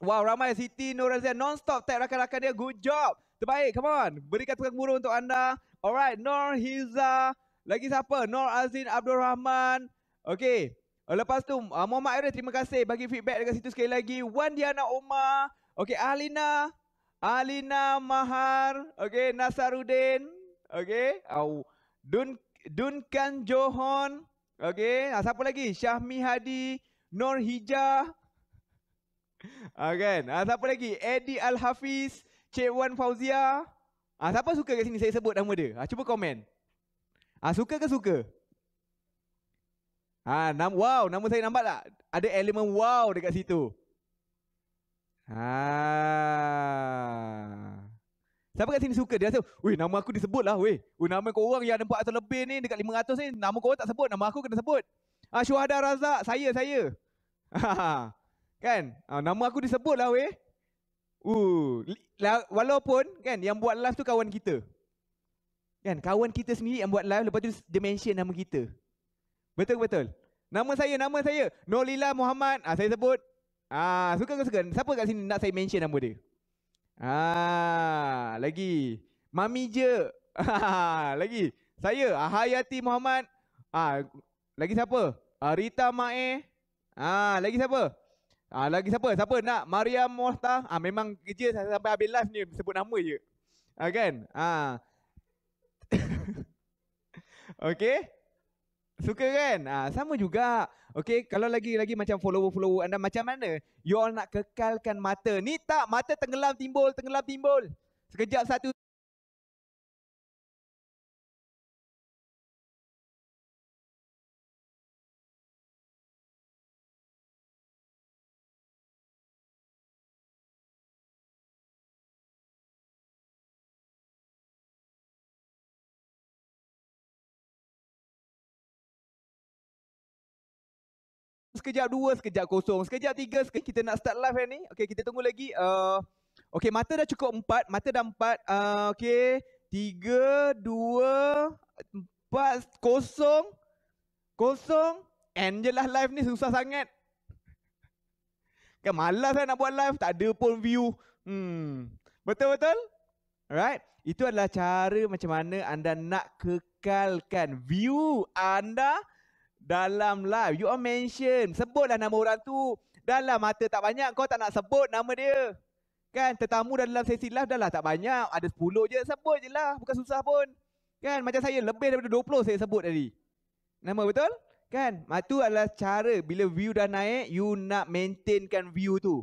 Wow, ramai Siti, Nora Zia, Non-stop tag rakan-rakan dia. Good job. Terbaik, come on. Berikan tukang buruh untuk anda. Alright, Nor Hiza. Lagi siapa? Nor Azin Abdul Rahman. Okay. Lepas tu, uh, Muhammad Aira, terima kasih bagi feedback dekat situ sekali lagi. Wan Diana Omar. Okay, Alina. Alina Mahar, okay, Nasarudin, okay, au oh, Dun Dunkan Johon, okay, ah, siapa lagi? Syahmi Hadi, Nur Hijah, okay, [LAUGHS] ah, ah, siapa lagi? Eddie Al Hafiz, Cik Wan Fauzia, ah, siapa suka kat sini? Saya sebut nama dia. Ah, cuba komen. Ah, suka ke suka? Ah, nama, wow, nama saya nampak tak? Ada elemen wow dekat situ. Ah, Siapa kat sini suka dia rasa, weh nama aku disebut lah weh. nama kau orang yang ada atau lebih ni dekat 500 ni, nama kau tak sebut, nama aku kena sebut. Ah Syuhada Razak, saya, saya. [LAUGHS] kan? Ah, nama aku disebut lah weh. Uh, walaupun kan yang buat live tu kawan kita. Kan? Kawan kita sendiri yang buat live lepas tu dia mention nama kita. Betul betul? Nama saya, nama saya. Nolila Muhammad. Ah, saya sebut. Ah, suka ke suka? Siapa kat sini nak saya mention nama dia? Ah, lagi. Mami je. [LAUGHS] lagi. Saya Ahayati Muhammad. Ah, lagi siapa? Ah, Rita Mae. Ah, lagi siapa? Ah, lagi siapa? Siapa nak? Maria Mohta. Ah, memang kerja sampai habis live ni sebut nama je. Ah, kan? Ah. [LAUGHS] Okey. Suka kan? Ah ha, sama juga. Okay, kalau lagi-lagi macam follower-follower anda macam mana? You all nak kekalkan mata. Ni tak mata tenggelam timbul, tenggelam timbul. Sekejap satu sekejap dua, sekejap kosong. Sekejap tiga, sekejap kita nak start live ni. Okay, kita tunggu lagi. Uh, okay, mata dah cukup empat. Mata dah empat. Uh, okay, tiga, dua, empat, kosong. Kosong. End je lah live ni, susah sangat. Kan malas lah nak buat live, tak ada pun view. Hmm. Betul-betul? Alright. Itu adalah cara macam mana anda nak kekalkan view anda dalam live. You all mention. Sebutlah nama orang tu. Dalam mata tak banyak. Kau tak nak sebut nama dia. Kan? Tetamu dah dalam sesi live dah lah tak banyak. Ada 10 je. Sebut je lah. Bukan susah pun. Kan? Macam saya lebih daripada 20 saya sebut tadi. Nama betul? Kan? Itu adalah cara bila view dah naik, you nak maintainkan view tu.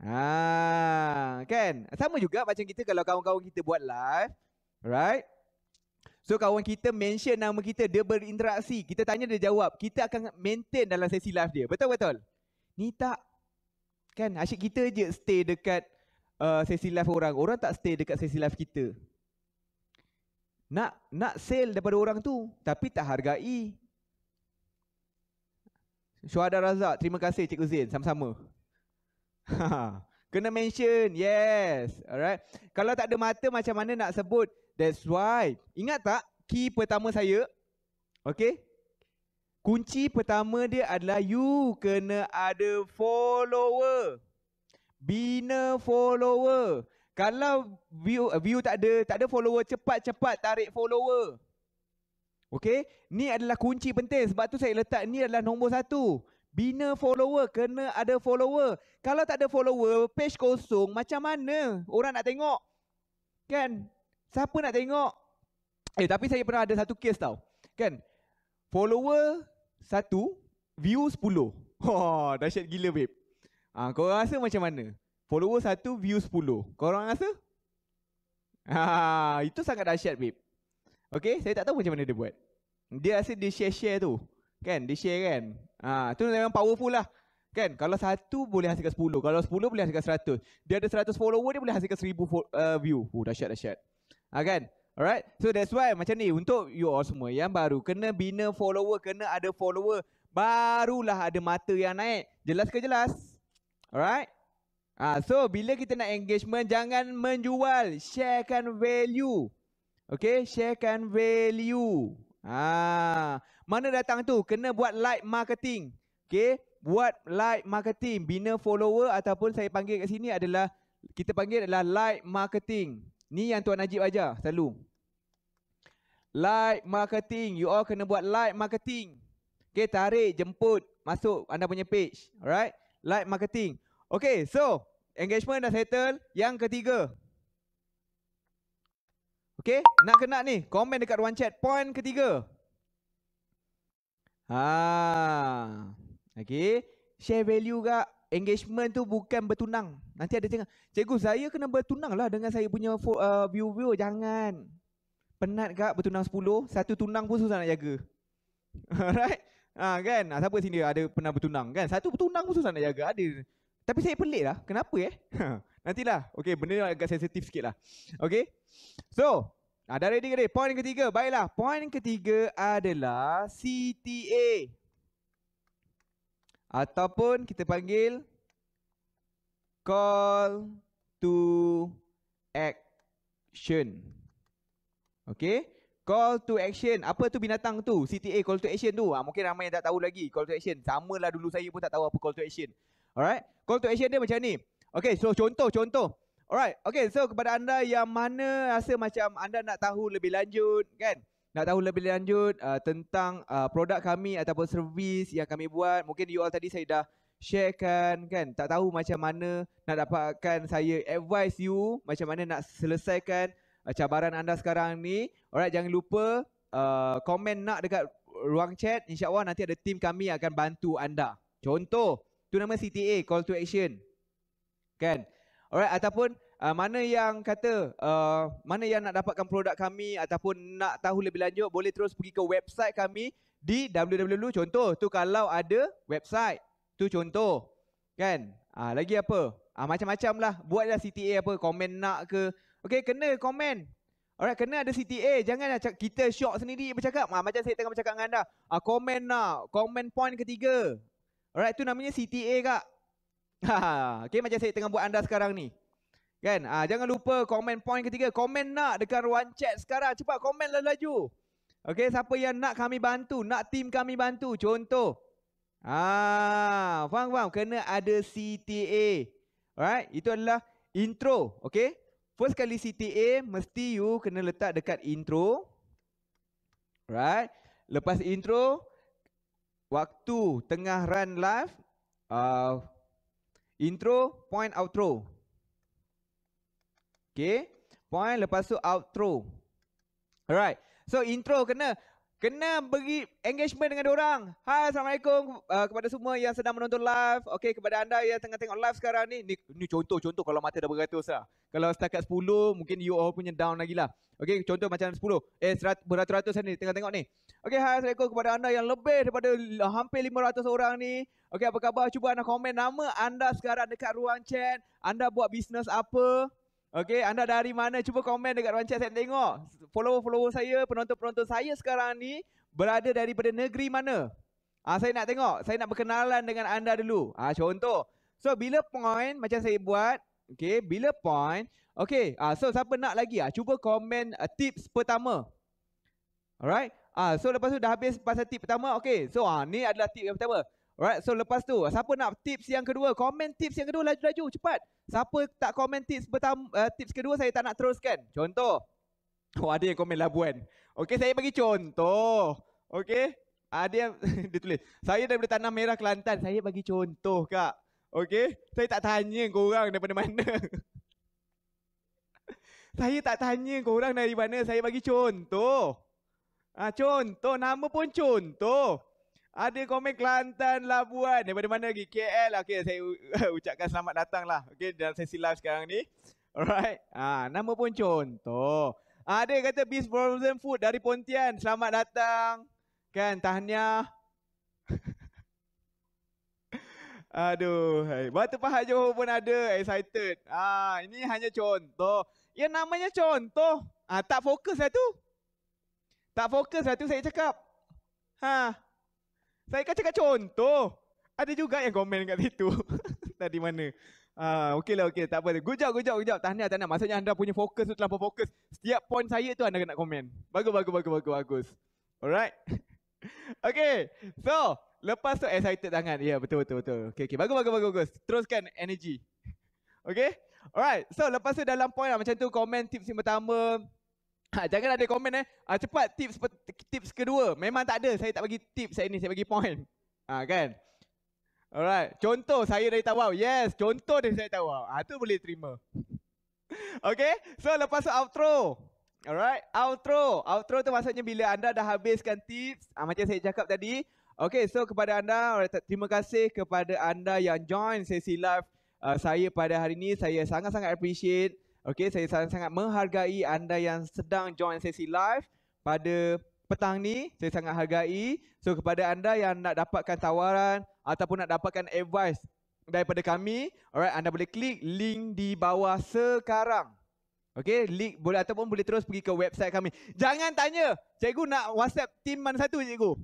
Ha, kan? Sama juga macam kita kalau kawan-kawan kita buat live. Right? So kawan kita mention nama kita, dia berinteraksi. Kita tanya dia jawab. Kita akan maintain dalam sesi live dia. Betul betul? Ni tak kan asyik kita je stay dekat uh, sesi live orang. Orang tak stay dekat sesi live kita. Nak nak sale daripada orang tu tapi tak hargai. Syuhada Razak, terima kasih cik Zain. Sama-sama. [LAUGHS] Kena mention. Yes. Alright. Kalau tak ada mata macam mana nak sebut That's why. Ingat tak key pertama saya? Okay. Kunci pertama dia adalah you kena ada follower. Bina follower. Kalau view view tak ada, tak ada follower cepat-cepat tarik follower. Okay. Ni adalah kunci penting. Sebab tu saya letak ni adalah nombor satu. Bina follower. Kena ada follower. Kalau tak ada follower, page kosong. Macam mana orang nak tengok? Kan? Siapa nak tengok? Eh tapi saya pernah ada satu case tau. Kan? Follower satu, view sepuluh. Oh, [LAUGHS] dahsyat gila babe. Ha, korang rasa macam mana? Follower satu, view sepuluh. Korang rasa? [LAUGHS] Ha, itu sangat dahsyat babe. Okay, saya tak tahu macam mana dia buat. Dia rasa dia share-share tu. Kan, dia share kan. Ha, tu memang powerful lah. Kan, kalau satu boleh hasilkan sepuluh. Kalau sepuluh boleh hasilkan seratus. Dia ada seratus follower, dia boleh hasilkan seribu uh, view. Oh, dahsyat, dahsyat ha, kan alright so that's why macam ni untuk you all semua yang baru kena bina follower kena ada follower barulah ada mata yang naik jelas ke jelas alright ha, so bila kita nak engagement jangan menjual sharekan value Okay, sharekan value. Ah, mana datang tu? Kena buat light marketing. Okay, buat light marketing. Bina follower ataupun saya panggil kat sini adalah, kita panggil adalah light marketing. Ni yang Tuan Najib aja selalu. like marketing. You all kena buat like marketing. Okay, tarik, jemput, masuk anda punya page. Alright? Like marketing. Okay, so engagement dah settle. Yang ketiga. Okay, nak kena ni. komen dekat ruang chat. Point ketiga. Ah, Okay. Share value kak engagement tu bukan bertunang. Nanti ada cakap, cikgu saya kena bertunang lah dengan saya punya uh, viewer. Jangan. Penat kak bertunang 10, satu tunang pun susah nak jaga. [LAUGHS] Alright? Ha, kan? Ha, siapa sini ada pernah bertunang kan? Satu bertunang pun susah nak jaga. Ada. Tapi saya pelik lah. Kenapa eh? [LAUGHS] Nantilah. Okay, benda ni agak sensitif sikit lah. Okay? So, ada ha, ready ke Point ketiga. Baiklah. Point ketiga adalah CTA ataupun kita panggil call to action. Okay. Call to action. Apa tu binatang tu? CTA call to action tu. Ha, mungkin ramai yang tak tahu lagi call to action. Sama lah dulu saya pun tak tahu apa call to action. Alright. Call to action dia macam ni. Okay. So contoh, contoh. Alright. Okay. So kepada anda yang mana rasa macam anda nak tahu lebih lanjut kan. Nak tahu lebih lanjut uh, tentang uh, produk kami ataupun servis yang kami buat. Mungkin you all tadi saya dah sharekan kan. Tak tahu macam mana nak dapatkan saya advice you. Macam mana nak selesaikan uh, cabaran anda sekarang ni. Alright jangan lupa uh, komen nak dekat ruang chat. InsyaAllah nanti ada tim kami yang akan bantu anda. Contoh tu nama CTA call to action. Kan. Alright ataupun uh, mana yang kata uh, mana yang nak dapatkan produk kami ataupun nak tahu lebih lanjut boleh terus pergi ke website kami di www contoh tu kalau ada website tu contoh kan uh, lagi apa uh, macam-macam lah buatlah CTA apa komen nak ke okay kena komen Alright, kena ada CTA. Jangan kita shock sendiri bercakap. Ha, macam saya tengah bercakap dengan anda. Ha, comment lah. komen point ketiga. Alright, tu namanya CTA kak. [LAUGHS] Ha, ha. okay, macam saya tengah buat anda sekarang ni. Kan? Ah, jangan lupa komen point ketiga. Komen nak dekat ruang chat sekarang. Cepat komen laju-laju. Okey, siapa yang nak kami bantu, nak tim kami bantu. Contoh. Ah, faham faham kena ada CTA. Alright, itu adalah intro, okey? First kali CTA mesti you kena letak dekat intro. Alright. Lepas intro waktu tengah run live uh, intro point outro. Okay. Point. Lepas tu outro. Alright. So intro kena. Kena beri engagement dengan orang. Hai Assalamualaikum uh, kepada semua yang sedang menonton live. Okay kepada anda yang tengah tengok live sekarang ni. Ni, ni contoh-contoh kalau mata dah beratus lah. Kalau setakat 10 mungkin you all punya down lagi lah. Okay contoh macam 10. Eh beratus-ratus ni tengah tengok ni. Okay hai Assalamualaikum kepada anda yang lebih daripada hampir 500 orang ni. Okay apa khabar? Cuba anda komen nama anda sekarang dekat ruang chat. Anda buat bisnes apa? Okay, anda dari mana? Cuba komen dekat ruang chat saya tengok. Follower-follower saya, penonton-penonton saya sekarang ni berada daripada negeri mana? Ah, saya nak tengok. Saya nak berkenalan dengan anda dulu. Ah, contoh. So, bila point macam saya buat. Okay, bila point. Okay, ah, so siapa nak lagi? Ah, cuba komen uh, tips pertama. Alright. Ah, so, lepas tu dah habis pasal tip pertama. Okay, so ah, ni adalah tip yang pertama. Alright, so lepas tu, siapa nak tips yang kedua? Comment tips yang kedua laju-laju, cepat. Siapa tak comment tips pertama, uh, tips kedua saya tak nak teruskan. Contoh. [LAUGHS] Oh, ada yang komen labuan. Okay, saya bagi contoh. Okay. Ada yang [LAUGHS] dia tulis. Saya daripada Tanah Merah Kelantan. Saya bagi contoh, Kak. Okay. Saya tak tanya korang daripada mana. [LAUGHS] saya tak tanya korang dari mana. Saya bagi contoh. Ah, contoh. Nama pun contoh. Ada komen Kelantan, Labuan Daripada mana lagi? KL Okay, saya [LAUGHS] ucapkan selamat datang lah Okay, dalam sesi live sekarang ni Alright ah, Nama pun contoh Ada ha, kata Beast Frozen Food dari Pontian Selamat datang Kan, tahniah [LAUGHS] Aduh, hai. Batu Pahat Johor pun ada, excited. Ah, ini hanya contoh. Ya namanya contoh. Ah, tak fokus lah tu. Tak fokus lah tu saya cakap. Ha, saya kan cakap contoh. Ada juga yang komen kat situ. [LAUGHS] Tadi mana. Ah, uh, okeylah okey, tak apa. Good job, good job, good job. Tahniah, tahniah. Maksudnya anda punya fokus tu terlalu fokus. Setiap point saya tu anda kena komen. Bagus, bagus, bagus, bagus, bagus. Alright. [LAUGHS] okay. So, lepas tu excited sangat. Ya, yeah, betul, betul, betul. Okey, okey. Bagus, bagus, bagus, bagus. Teruskan energy. Okay. Alright. So, lepas tu dalam point lah, macam tu komen tips yang pertama, Ha, jangan ada komen eh. Ha, cepat tips tips kedua. Memang tak ada. Saya tak bagi tips saya ni. Saya bagi point. Ha, kan? Alright. Contoh saya dari Tawau. Yes. Contoh dari saya Tawau. Ha, tu boleh terima. [LAUGHS] okay. So lepas tu outro. Alright. Outro. Outro tu maksudnya bila anda dah habiskan tips. Ha, macam saya cakap tadi. Okay. So kepada anda. Terima kasih kepada anda yang join sesi live uh, saya pada hari ini. Saya sangat-sangat appreciate. Okay, saya sangat-sangat menghargai anda yang sedang join sesi live pada petang ni. Saya sangat hargai. So, kepada anda yang nak dapatkan tawaran ataupun nak dapatkan advice daripada kami, alright, anda boleh klik link di bawah sekarang. Okay, link boleh ataupun boleh terus pergi ke website kami. Jangan tanya, cikgu nak WhatsApp tim mana satu cikgu?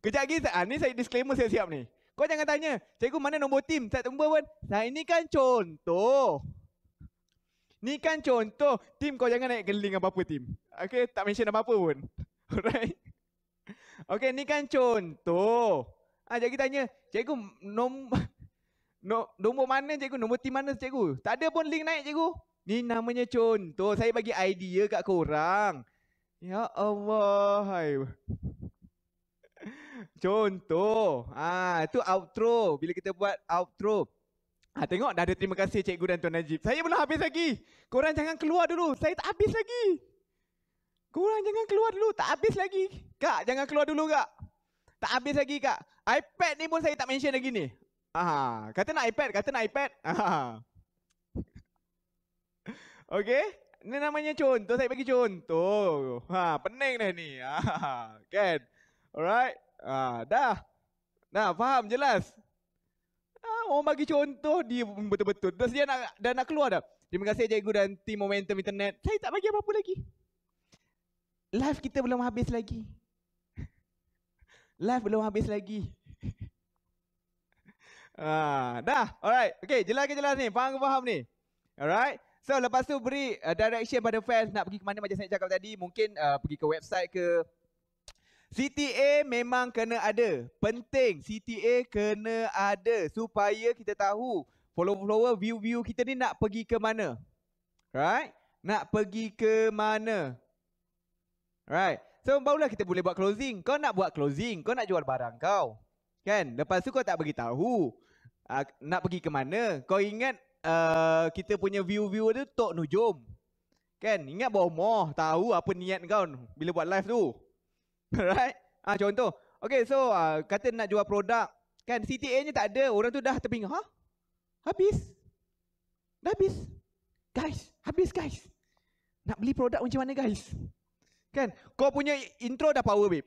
Kejap lagi, ah, ni saya disclaimer saya siap ni. Kau jangan tanya, cikgu mana nombor tim? Saya tumpah pun. Nah, ini kan contoh. Ni kan contoh Tim kau jangan naik geling apa-apa tim Okay tak mention apa-apa pun [LAUGHS] Alright Okay ni kan contoh ha, ah, Jadi tanya Cikgu nom [LAUGHS] no, Nombor mana cikgu Nombor tim mana cikgu Tak ada pun link naik cikgu Ni namanya contoh Saya bagi idea kat korang Ya Allah hai. [LAUGHS] Contoh ah ha, tu outro Bila kita buat outro Ha, tengok dah ada terima kasih cikgu dan Tuan Najib. Saya belum habis lagi. Korang jangan keluar dulu. Saya tak habis lagi. Korang jangan keluar dulu. Tak habis lagi. Kak, jangan keluar dulu, Kak. Tak habis lagi, Kak. iPad ni pun saya tak mention lagi ni. Aha. Kata nak iPad, kata nak iPad. Aha. [LAUGHS] Okay. Ni namanya contoh. Saya bagi contoh. Ha, pening dah ni. Aha. [LAUGHS] Kan? Alright. Ha, dah. Nah, faham jelas. Ah, orang bagi contoh dia betul-betul. Terus dia nak dah nak keluar dah. Terima kasih cikgu dan tim momentum internet. Saya tak bagi apa-apa lagi. Live kita belum habis lagi. [LAUGHS] Live belum habis lagi. [LAUGHS] ah, dah. Alright. Okay, jelas ke jelas ni? Faham ke faham ni? Alright. So, lepas tu beri uh, direction pada fans nak pergi ke mana macam saya cakap tadi. Mungkin uh, pergi ke website ke CTA memang kena ada. Penting CTA kena ada supaya kita tahu follow follower view-view kita ni nak pergi ke mana. Right? Nak pergi ke mana? Right. So barulah kita boleh buat closing. Kau nak buat closing, kau nak jual barang kau. Kan? Lepas tu kau tak bagi tahu uh, ah, nak pergi ke mana. Kau ingat uh, kita punya view view tu tok nujum. Kan? Ingat bomoh, tahu apa niat kau bila buat live tu. [LAUGHS] Alright. Ah contoh. Okay so uh, kata nak jual produk kan CTA nya tak ada orang tu dah terbingung. Huh? Habis. Dah habis. Guys, habis guys. Nak beli produk macam mana guys? Kan? Kau punya intro dah power babe.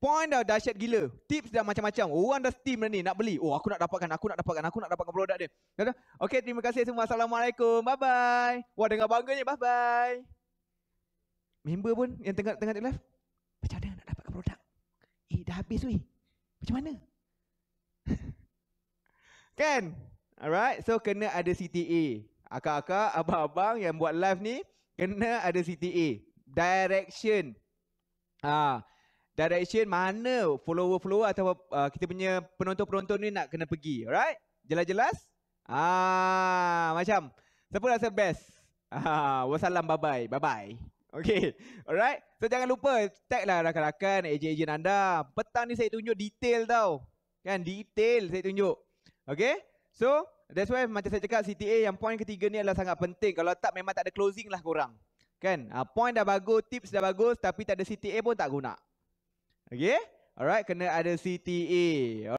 Point dah dahsyat gila. Tips dah macam-macam. Orang dah steam dah ni nak beli. Oh aku nak dapatkan, aku nak dapatkan, aku nak dapatkan produk dia. Kata, okay terima kasih semua. Assalamualaikum. Bye bye. Wah dengar bangganya. Bye bye. Member pun yang tengah tengah live. Macam ada. Eh dah habis weh. Macam mana? [LAUGHS] kan? Alright, so kena ada CTA. Akak-akak, abang-abang yang buat live ni kena ada CTA. Direction. Ah, ha, direction mana follower-follower atau uh, kita punya penonton-penonton ni nak kena pergi. Alright? Jelas-jelas? Ah, ha, macam siapa rasa best? ha, wassalam bye-bye. Bye-bye. Okay. [LAUGHS] Alright. So jangan lupa tag lah rakan-rakan ejen-ejen anda. Petang ni saya tunjuk detail tau. Kan detail saya tunjuk. Okay. So that's why macam saya cakap CTA yang point ketiga ni adalah sangat penting. Kalau tak memang tak ada closing lah korang. Kan. Uh, point dah bagus, tips dah bagus tapi tak ada CTA pun tak guna. Okay. Alright. Kena ada CTA.